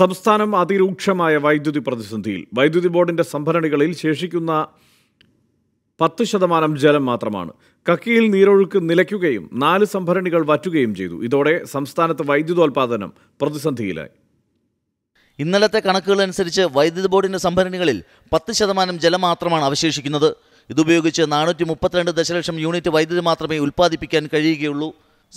സംസ്ഥാനം അതിരൂക്ഷമായ വൈദ്യുതി പ്രതിസന്ധിയിൽ വൈദ്യുതി ബോർഡിൻ്റെ സംഭരണികളിൽ ശേഷിക്കുന്ന പത്ത് ശതമാനം ജലം മാത്രമാണ് കക്കിയിൽ നീരൊഴുക്ക് നിലയ്ക്കുകയും നാല് സംഭരണികൾ വറ്റുകയും ചെയ്തു ഇതോടെ സംസ്ഥാനത്ത് വൈദ്യുതോൽപാദനം പ്രതിസന്ധിയിലായി ഇന്നലത്തെ കണക്കുകൾ അനുസരിച്ച് വൈദ്യുതി ബോർഡിൻ്റെ സംഭരണികളിൽ പത്ത് ശതമാനം ജലം മാത്രമാണ് അവശേഷിക്കുന്നത് ഇതുപയോഗിച്ച് നാനൂറ്റി മുപ്പത്തിരണ്ട് ദശലക്ഷം യൂണിറ്റ് വൈദ്യുതി മാത്രമേ ഉൽപ്പാദിപ്പിക്കാൻ കഴിയുകയുള്ളൂ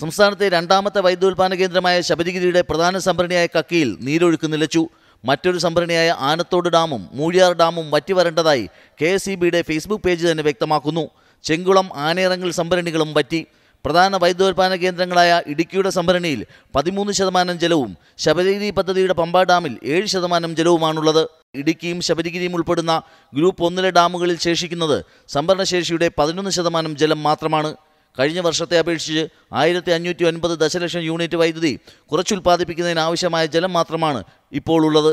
സംസ്ഥാനത്തെ രണ്ടാമത്തെ വൈദ്യുതോൽപാദന കേന്ദ്രമായ ശബരിഗിരിയുടെ പ്രധാന സംഭരണിയായ കക്കിയിൽ നീരൊഴുക്ക് നിലച്ചു മറ്റൊരു സംഭരണിയായ ആനത്തോട് ഡാമും മൂഴിയാർ ഡാമും വറ്റിവരേണ്ടതായി കെ എസ് ഇ ബിയുടെ ഫേസ്ബുക്ക് പേജ് തന്നെ വ്യക്തമാക്കുന്നു ചെങ്കുളം ആനയിറങ്ങൽ സംഭരണികളും വറ്റി പ്രധാന വൈദ്യുതോൽപാദന കേന്ദ്രങ്ങളായ ഇടുക്കിയുടെ സംഭരണിയിൽ പതിമൂന്ന് ശതമാനം ജലവും ശബരിഗിരി പദ്ധതിയുടെ പമ്പ ഡാമിൽ ഏഴ് ശതമാനം ജലവുമാണുള്ളത് ഇടുക്കിയും ശബരിഗിരിയും ഉൾപ്പെടുന്ന ഗ്രൂപ്പ് ഒന്നിലെ ഡാമുകളിൽ ശേഷിക്കുന്നത് സംഭരണശേഷിയുടെ പതിനൊന്ന് ശതമാനം ജലം മാത്രമാണ് കഴിഞ്ഞ വർഷത്തെ അപേക്ഷിച്ച് ആയിരത്തി അഞ്ഞൂറ്റി ഒൻപത് ദശലക്ഷം യൂണിറ്റ് വൈദ്യുതി കുറച്ചുൽപ്പാദിപ്പിക്കുന്നതിന് ആവശ്യമായ ജലം മാത്രമാണ് ഇപ്പോൾ ഉള്ളത്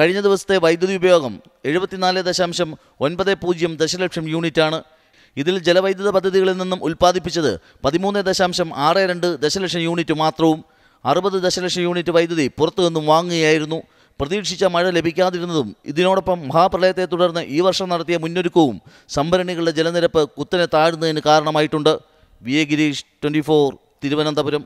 കഴിഞ്ഞ ദിവസത്തെ വൈദ്യുതി ഉപയോഗം എഴുപത്തിനാല് ദശാംശം ഒൻപത് പൂജ്യം ദശലക്ഷം യൂണിറ്റാണ് ഇതിൽ ജലവൈദ്യുത പദ്ധതികളിൽ നിന്നും ഉൽപ്പാദിപ്പിച്ചത് പതിമൂന്ന് ദശാംശം ആറ് രണ്ട് ദശലക്ഷം യൂണിറ്റ് മാത്രവും അറുപത് ദശലക്ഷം യൂണിറ്റ് വൈദ്യുതി പുറത്തു നിന്നും വാങ്ങുകയായിരുന്നു പ്രതീക്ഷിച്ച മഴ ലഭിക്കാതിരുന്നതും ഇതിനോടൊപ്പം മഹാപ്രളയത്തെ തുടർന്ന് ഈ വർഷം നടത്തിയ മുന്നൊരുക്കവും സംഭരണികളുടെ ജലനിരപ്പ് കുത്തനെ താഴുന്നതിന് കാരണമായിട്ടുണ്ട് V A Girish twenty four Thiruvananthapuram